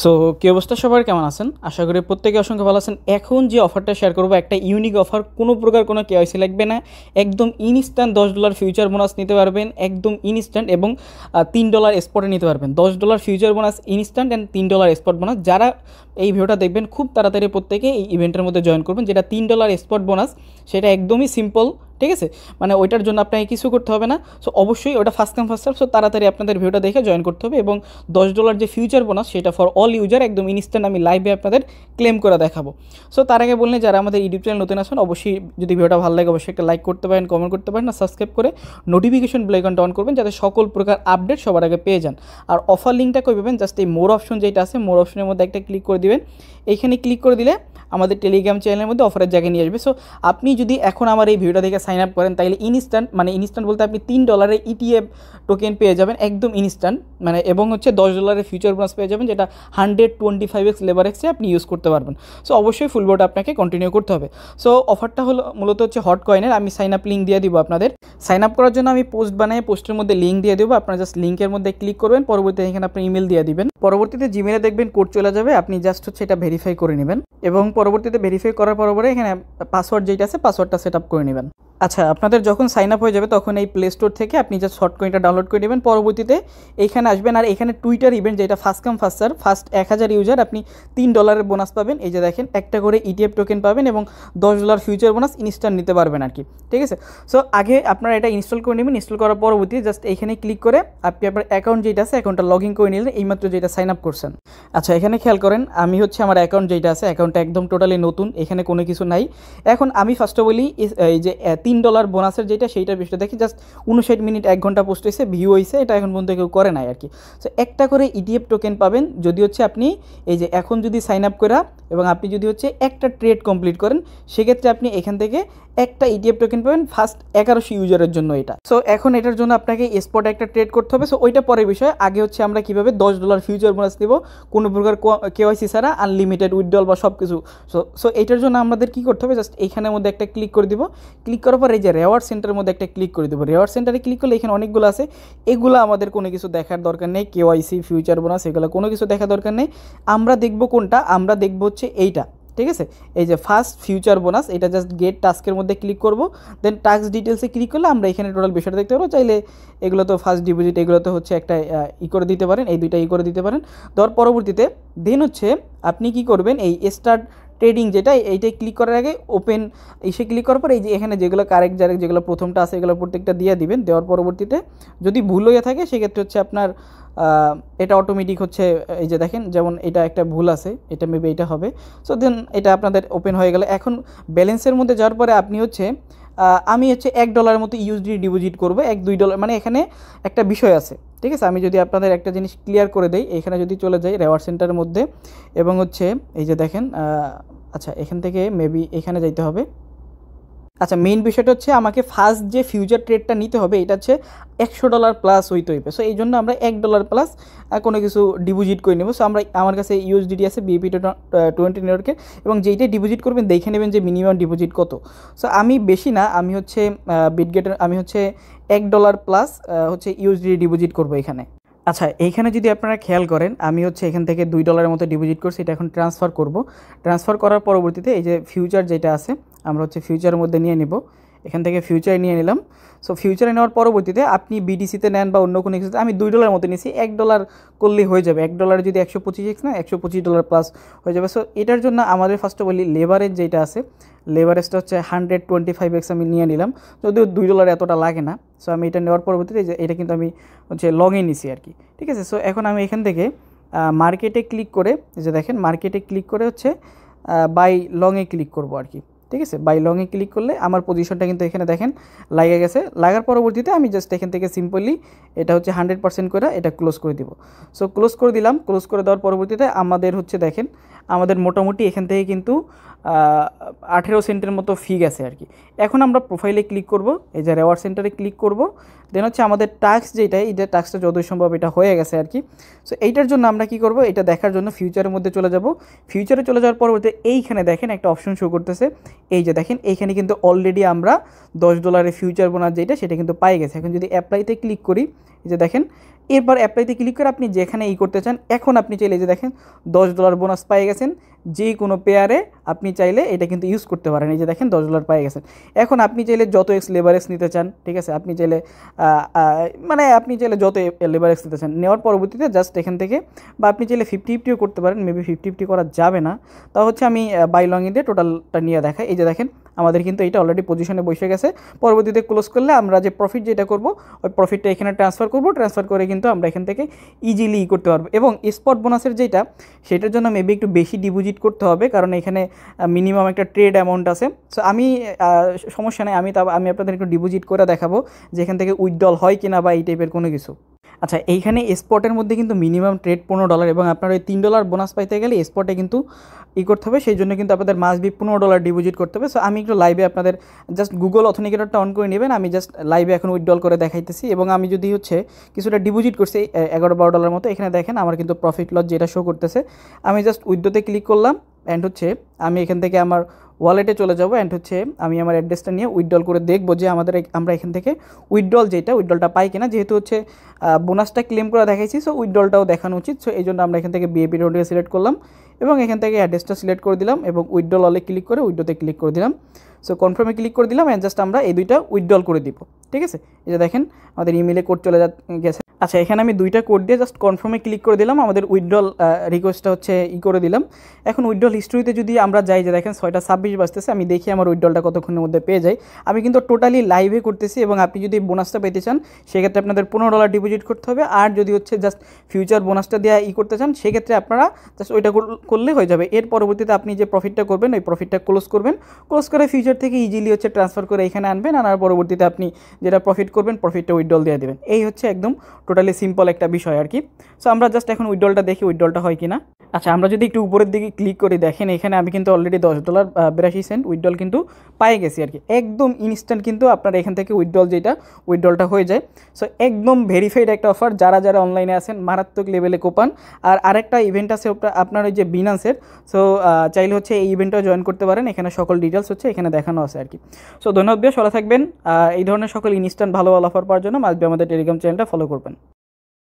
so কে অবস্থা সবার কেমন আছেন আশা করি প্রত্যেকে অসংখ্য ভালো আছেন এখন যে অফারটা শেয়ার করবো একটা ইউনিক অফার কোনো প্রকার কোনো কেওয়াইসি লাগবে না একদম ইনস্ট্যান্ট দশ ডলার ফিউচার বোনাস নিতে পারবেন একদম ইনস্ট্যান্ট এবং তিন ডলার স্পটে নিতে পারবেন দশ dollar future bonus instant and তিন ডলার স্পট বোনাস যারা এই ভিডিওটা দেখবেন খুব তাড়াতাড়ি প্রত্যেকে এই ইভেন্টের মধ্যে জয়েন করবেন যেটা তিন ডলার স্পট বোনাস সেটা একদমই সিম্পল ঠিক আছে মানে ওইটার জন্য আপনাকে কিছু করতে হবে না সো অবশ্যই ওটা first come first serve so তাড়াতাড়ি আপনাদের ভিউটা দেখে জয়েন করতে হবে এবং দশ ডলার যে ফিউচার বোনাস সেটা ফর অল ইউজার একদম ইনস্ট্যান্ট আমি লাইভে আপনাদের ক্লেম করে দেখাবো সো তার আগে বললেন যারা আমাদের ইউটিউব চ্যানেল নতুন আসেন অবশ্যই যদি ভিডিওটা ভালো লাগে অবশ্যই একটা লাইক করতে পারেন কমেন্ট করতে পারেন আর সাবস্ক্রাইব করে নোটিফিকেশন ব্লেকনটা অন করবেন যাতে সকল প্রকার আপডেট সবার আগে পেয়ে যান আর অফার লিঙ্কটা কই পাবেন জাস্ট এই মোর অপশন যেটা আছে মোর অপশনের মধ্যে একটা ক্লিক করে দিবেন এইখানে ক্লিক করে দিলে আমাদের টেলিগ্রাম চ্যানেলের মধ্যে অফারের জায়গায় নিয়ে আসবে সো আপনি যদি এখন আমার এই ভিডিওটা দেখে সাইন আপ করেন তাইলে ইনস্ট্যান্ট মানে ইনস্ট্যান্ট বলতে আপনি তিন ডলারে ইটিএফ টোকেন পেয়ে যাবেন একদম ইনস্ট্যান্ট মানে এবং হচ্ছে দশ ডলারের ফিউচার বোনাস পেয়ে যাবেন যেটা হান্ড্রেড টোয়েন্টি ফাইভ এক্স লেবার এক্সে আপনি ইউজ করতে পারবেন সো অবশ্যই ফুল বোর্ড আপনাকে কন্টিনিউ করতে হবে সো অফারটা হলো মূলত হচ্ছে হট কয়েনের আমি সাইন আপ লিঙ্ক দিয়ে দিব আপনাদের সাইন আপ করার জন্য আমি পোস্ট বানাই পোস্টের মধ্যে লিঙ্ক দিয়ে দেবো আপনার জাস্ট লিঙ্কের মধ্যে ক্লিক করবেন পরবর্তীতে এখানে আপনি ইমেল দিয়ে দিবেন পরবর্তীতে জিমেলে দেখবেন কোড চলে যাবে আপনি জাস্ট হচ্ছে এটা ভেরিফাই করে নেবেন এবং পরবর্তীতে ভেরিফাই করার পরে এখানে পাসওয়ার্ড যেটা আছে পাসওয়ার্ডটা সেট আপ করে নেবেন আচ্ছা আপনাদের যখন সাইন আপ হয়ে যাবে তখন এই প্লে স্টোর থেকে আপনি যা শর্ট কয়েনটা ডাউনলোড করে নেবেন পরবর্তীতে এখানে আসবেন আর এখানে টুইটার ইভেন্ট যেটা first come first serve first এক হাজার ইউজার আপনি তিন ডলারের বোনাস পাবেন এই যে দেখেন একটা করে ইটিএফ e টোকেন পাবেন এবং দশ ডলার ফিউচার বোনাস ইনস্টল নিতে পারবেন আর কি ঠিক আছে সো আগে আপনারা এটা ইনস্টল করে নেবেন ইনস্টল করার পরবর্তী জাস্ট এখানে ক্লিক করে আপনি আপনার অ্যাকাউন্ট যেটা আছে অ্যাকাউন্টটা লগ ইন করে নিলেন এইমাত্র যেটা সাইন আপ করছেন আচ্ছা এখানে খেয়াল করেন আমি হচ্ছে আমার অ্যাকাউন্ট যেটা আছে অ্যাকাউন্টটা একদম টোটালি নতুন এখানে কোনো কিছু নাই এখন আমি ফার্স্ট অফ এই যে তিন তিন ডলার বোনাসের যেটা সেইটা বিষয়টা দেখি জাস্ট উনষাট মিনিট এক ঘন্টা পোস্ট হয়েছে ভিউ হয়েছে এটা এখন পর্যন্ত কেউ করে নাই আর কি সো একটা করে ইটিএফ e টোকেন পাবেন যদি হচ্ছে আপনি এই যে এখন যদি সাইন আপ করা এবং আপনি যদি হচ্ছে একটা ট্রেড কমপ্লিট করেন সেক্ষেত্রে আপনি এখান থেকে একটা ইটিএফ e টোকেন পাবেন ফার্স্ট এগারোশো ইউজারের জন্য এটা সো এখন এটার জন্য আপনাকে স্পটে একটা ট্রেড করতে হবে সো ওইটা পরের বিষয় আগে হচ্ছে আমরা কীভাবে দশ ডলার ফিউচার বোনাস দেবো কোনো প্রকার কেওয়াইসি ছাড়া আনলিমিটেড উইথড্রল বা সব কিছু সো সো এটার জন্য আমাদের কী করতে হবে জাস্ট এখানের মধ্যে একটা ক্লিক করে দিব ক্লিক করার পর এই যে রেওয়ার্ড সেন্টারের মধ্যে একটা ক্লিক করে দেবো রেওয়ার্ড সেন্টারে ক্লিক করলে এখানে অনেকগুলো আছে এগুলো আমাদের কোনো কিছু দেখার দরকার নেই কেওয়াইসি ফিউচার বোনাস এগুলো কোনো কিছু দেখার দরকার নেই আমরা দেখব কোনটা আমরা দেখবো হচ্ছে হচ্ছে এইটা ঠিক আছে এই যে ফার্স্ট ফিউচার বোনাস এটা জাস্ট গেট টাস্কের মধ্যে ক্লিক করব দেন টাস্ক ডিটেলসে ক্লিক করলে আমরা এখানে টোটাল বিষয়টা দেখতে পারবো চাইলে এগুলো তো ফার্স্ট ডিপোজিট এগুলো তো হচ্ছে একটা ই করে দিতে পারেন এই দুইটা ই করে দিতে পারেন ধর পরবর্তীতে দেন হচ্ছে আপনি কি করবেন এই স্টার্ট ট্রেডিং যেটা এইটাই ক্লিক করার আগে ওপেন এসে ক্লিক করার পর এই যে এখানে যেগুলো কারেক্ট যারেক্ট যেগুলো প্রথমটা আছে এগুলো প্রত্যেকটা দিয়ে দিবেন দেওয়ার পরবর্তীতে যদি ভুল হয়ে থাকে সেক্ষেত্রে হচ্ছে আপনার এটা অটোমেটিক হচ্ছে এই যে দেখেন যেমন এটা একটা ভুল আছে এটা মেবি এটা হবে সো দেন এটা আপনাদের ওপেন হয়ে গেলে এখন ব্যালেন্সের মধ্যে যাওয়ার পরে আপনি হচ্ছে আমি হচ্ছে এক ডলারের মতো ইউএসডি ডিপোজিট করবো এক দুই ডলার মানে এখানে একটা বিষয় আছে ঠিক আছে আমি যদি আপনাদের একটা জিনিস ক্লিয়ার করে দেই এখানে যদি চলে যাই রেওয়ার সেন্টারের মধ্যে এবং হচ্ছে এই যে দেখেন আচ্ছা এখান থেকে মেবি এখানে যাইতে হবে আচ্ছা মেইন বিষয়টা হচ্ছে আমাকে ফার্স্ট যে ফিউচার ট্রেডটা নিতে হবে এটা হচ্ছে একশো ডলার প্লাস হইতে হইবে সো এই জন্য আমরা এক ডলার প্লাস কোনো কিছু ডিপোজিট করে নেবো সো আমরা আমার কাছে ইউএসডিটি আছে বিএপি টোয়েন্টি নেটওয়ার্কের এবং যেইটাই ডিপোজিট করবেন দেখে নেবেন যে মিনিমাম ডিপোজিট কত সো আমি বেশি না আমি হচ্ছে বিটগেটের আমি হচ্ছে এক ডলার প্লাস হচ্ছে ইউএসডি ডিপোজিট করবো এখানে আচ্ছা এইখানে যদি আপনারা খেয়াল করেন আমি হচ্ছে এখান থেকে দুই ডলারের মতো ডিপোজিট করছি এটা এখন ট্রান্সফার করব ট্রান্সফার করার পরবর্তীতে এই যে ফিউচার যেটা আছে আমরা হচ্ছে ফিউচারের মধ্যে নিয়ে নেব এখান থেকে ফিউচার নিয়ে নিলাম সো ফিউচারে নেওয়ার পরবর্তীতে আপনি বিডিসিতে নেন বা অন্য কোনো কিছুতে আমি দুই ডলার মতো নিয়েছি এক ডলার করলেই হয়ে যাবে এক ডলার যদি একশো পঁচিশ এক্স না একশো পঁচিশ ডলার প্লাস হয়ে যাবে সো এটার জন্য আমাদের ফার্স্ট বলি লেবারেজ যেটা আছে লেবারেজটা হচ্ছে হান্ড্রেড টোয়েন্টি ফাইভ এক্স আমি নিয়ে নিলাম যদিও দুই ডলার এতটা লাগে না সো আমি এটা নেওয়ার পরবর্তীতে এটা কিন্তু আমি হচ্ছে লংয়ে নিছি আর কি ঠিক আছে সো এখন আমি এখান থেকে মার্কেটে ক্লিক করে যে দেখেন মার্কেটে ক্লিক করে হচ্ছে বাই লংয়ে ক্লিক করবো আর কি ঠিক আছে বাই লংয়ে ক্লিক করলে আমার পজিশনটা কিন্তু এখানে দেখেন লাগে গেছে লাগার পরবর্তীতে আমি জাস্ট এখান থেকে সিম্পলি এটা হচ্ছে হান্ড্রেড পার্সেন্ট করে এটা ক্লোজ করে দিব সো ক্লোজ করে দিলাম ক্লোজ করে দেওয়ার পরবর্তীতে আমাদের হচ্ছে দেখেন আমাদের মোটামুটি এখান থেকে কিন্তু আঠেরো সেন্টের মতো ফি গেছে আর কি এখন আমরা প্রোফাইলে ক্লিক করব এই যে রেওয়ার্ড সেন্টারে ক্লিক করব দেন হচ্ছে আমাদের টাক্স যেটা এইটা টাক্সটা যতই সম্ভব এটা হয়ে গেছে আর কি সো এইটার জন্য আমরা কি করব এটা দেখার জন্য ফিউচারের মধ্যে চলে যাব ফিউচারে চলে যাওয়ার পরবর্তী এইখানে দেখেন একটা অপশন শো করতেছে এই যে দেখেন এইখানে কিন্তু অলরেডি আমরা দশ ডলারের ফিউচার বোনার যেটা সেটা কিন্তু পাই গেছে এখন যদি অ্যাপ্লাইতে ক্লিক করি এই যে দেখেন এরপর অ্যাপ্লাইতে ক্লিক করে আপনি যেখানে ই করতে চান এখন আপনি চাইলে যে দেখেন দশ ডলার বোনাস পাই গেছেন যে কোনো পেয়ারে আপনি চাইলে এটা কিন্তু ইউজ করতে পারেন এই যে দেখেন দশ ডলার পায়ে গেছেন এখন আপনি চাইলে যত এক্স লেবারেক্স নিতে চান ঠিক আছে আপনি চাইলে মানে আপনি চাইলে যত লেবারেক্স নিতে চান নেওয়ার পরবর্তীতে জাস্ট এখান থেকে বা আপনি চাইলে ফিফটি ফিফটিও করতে পারেন মেবি ফিফটি ফিফটি করা যাবে না তা হচ্ছে আমি বাই লং দিয়ে টোটালটা নিয়ে দেখাই এই যে দেখেন আমাদের কিন্তু এটা অলরেডি পজিশনে বসে গেছে পরবর্তীতে ক্লোজ করলে আমরা যে প্রফিট যেটা করব ওই প্রফিটটা এখানে ট্রান্সফার করব ট্রান্সফার করে কিন্তু আমরা এখান থেকে ইজিলি করতে পারবো এবং স্পট বোনাসের যেটা সেটার জন্য মেবি একটু বেশি ডিপোজিট করতে হবে কারণ এখানে মিনিমাম একটা ট্রেড অ্যামাউন্ট আছে সো আমি সমস্যা নেই আমি তা আমি আপনাদের একটু ডিপোজিট করে দেখাবো যেখান থেকে উইথডল হয় কিনা বা এই টাইপের কোনো কিছু আচ্ছা এইখানে স্পটের মধ্যে কিন্তু মিনিমাম ট্রেড পনেরো ডলার এবং আপনার ওই তিন ডলার বোনাস পাইতে গেলে স্পটে কিন্তু ই করতে হবে সেই জন্য কিন্তু আপনাদের মাস বি পনেরো ডলার ডিপোজিট করতে হবে সো আমি একটু লাইভে আপনাদের জাস্ট গুগল অথেনিকেটারটা অন করে নেবেন আমি জাস্ট লাইভে এখন উইথডল করে দেখাইতেছি এবং আমি যদি হচ্ছে কিছুটা ডিপোজিট করছি এগারো বারো ডলার মতো এখানে দেখেন আমার কিন্তু প্রফিট লস যেটা শো করতেছে আমি জাস্ট উইথডোতে ক্লিক করলাম অ্যান্ড হচ্ছে আমি এখান থেকে আমার ওয়ালেটে চলে যাব অ্যান্ড হচ্ছে আমি আমার অ্যাড্রেসটা নিয়ে উইথড্রল করে দেখবো যে আমাদের আমরা এখান থেকে উইথড্রল যেটা উইথড্রলটা পাই কিনা যেহেতু হচ্ছে বোনাসটা ক্লেম করে দেখাইছি সো উইথড্রলটাও দেখানো উচিত সো এই জন্য আমরা এখান থেকে বিএপি রোডে সিলেক্ট করলাম এবং এখান থেকে অ্যাড্রেসটা সিলেক্ট করে দিলাম এবং উইথড্রল অলে ক্লিক করে উইডোতে ক্লিক করে দিলাম সো কনফার্মে ক্লিক করে দিলাম অ্যান্ড জাস্ট আমরা এই দুইটা উইথড্রল করে দিব ঠিক আছে এটা দেখেন আমাদের ইমেলে কোড চলে যা গেছে আচ্ছা এখানে আমি দুইটা কোড দিয়ে জাস্ট কনফার্মে ক্লিক করে দিলাম আমাদের উইথড্রল রিকোয়েস্টটা হচ্ছে ই করে দিলাম এখন উইথড্রল হিস্ট্রিতে যদি আমরা যাই যে দেখেন ছয়টা ছাব্বিশ চল্লিশ বাজতেছে আমি দেখি আমার উইড্রলটা কতক্ষণের মধ্যে পেয়ে যাই আমি কিন্তু টোটালি লাইভে করতেছি এবং আপনি যদি বোনাসটা পেতে চান সেক্ষেত্রে আপনাদের পনেরো ডলার ডিপোজিট করতে হবে আর যদি হচ্ছে জাস্ট ফিউচার বোনাসটা দেওয়া ই করতে চান সেক্ষেত্রে আপনারা জাস্ট ওইটা করলে হয়ে যাবে এর পরবর্তীতে আপনি যে প্রফিটটা করবেন ওই প্রফিটটা ক্লোজ করবেন ক্লোজ করে ফিউচার থেকে ইজিলি হচ্ছে ট্রান্সফার করে এখানে আনবেন আনার পরবর্তীতে আপনি যেটা প্রফিট করবেন প্রফিটটা উইড্রল দিয়ে দেবেন এই হচ্ছে একদম টোটালি সিম্পল একটা বিষয় আর কি সো আমরা জাস্ট এখন উইড্রলটা দেখি উইড্রলটা হয় কিনা আচ্ছা আমরা যদি একটু উপরের দিকে ক্লিক করে দেখেন এখানে আমি কিন্তু অলরেডি দশ ডলার বিরাশি সেন্ট উইথড্রল কিন্তু পায়ে গেছি আর কি একদম ইনস্ট্যান্ট কিন্তু আপনার এখান থেকে উইথড্রল যেটা উইথড্রলটা হয়ে যায় সো একদম ভেরিফাইড একটা অফার যারা যারা অনলাইনে আছেন মারাত্মক লেভেলে কোপান আর আরেকটা ইভেন্ট আছে আপনার ওই যে বিনান্সের সো চাইলে হচ্ছে এই ইভেন্টটাও জয়েন করতে পারেন এখানে সকল ডিটেলস হচ্ছে এখানে দেখানো আছে আর কি সো ধন্যবাদ সরা থাকবেন এই ধরনের সকল ইনস্ট্যান্ট ভালো ভালো অফার পাওয়ার জন্য মাঝবে আমাদের টেলিগ্রাম চ্যানেলটা ফলো করবেন